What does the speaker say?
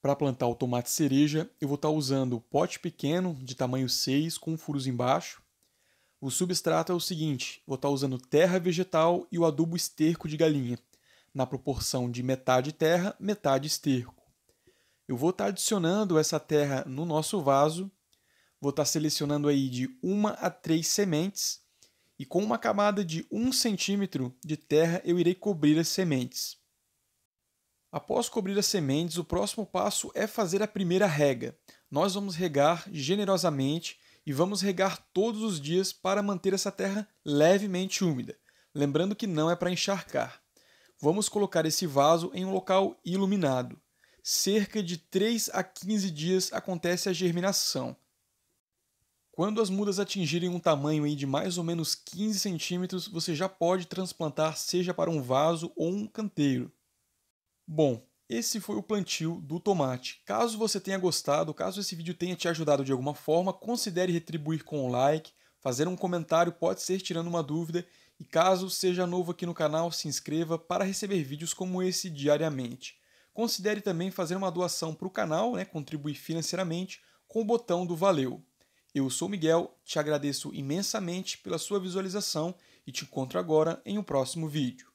Para plantar o tomate cereja, eu vou estar tá usando o pote pequeno de tamanho 6 com furos embaixo. O substrato é o seguinte, vou estar tá usando terra vegetal e o adubo esterco de galinha, na proporção de metade terra, metade esterco. Eu vou estar tá adicionando essa terra no nosso vaso, vou estar selecionando aí de 1 a 3 sementes, e com uma camada de 1 centímetro de terra eu irei cobrir as sementes. Após cobrir as sementes, o próximo passo é fazer a primeira rega. Nós vamos regar generosamente e vamos regar todos os dias para manter essa terra levemente úmida. Lembrando que não é para encharcar. Vamos colocar esse vaso em um local iluminado. Cerca de 3 a 15 dias acontece a germinação. Quando as mudas atingirem um tamanho aí de mais ou menos 15 centímetros, você já pode transplantar seja para um vaso ou um canteiro. Bom, esse foi o plantio do tomate. Caso você tenha gostado, caso esse vídeo tenha te ajudado de alguma forma, considere retribuir com um like, fazer um comentário, pode ser tirando uma dúvida. E caso seja novo aqui no canal, se inscreva para receber vídeos como esse diariamente. Considere também fazer uma doação para o canal, né, contribuir financeiramente, com o botão do Valeu. Eu sou Miguel, te agradeço imensamente pela sua visualização e te encontro agora em um próximo vídeo.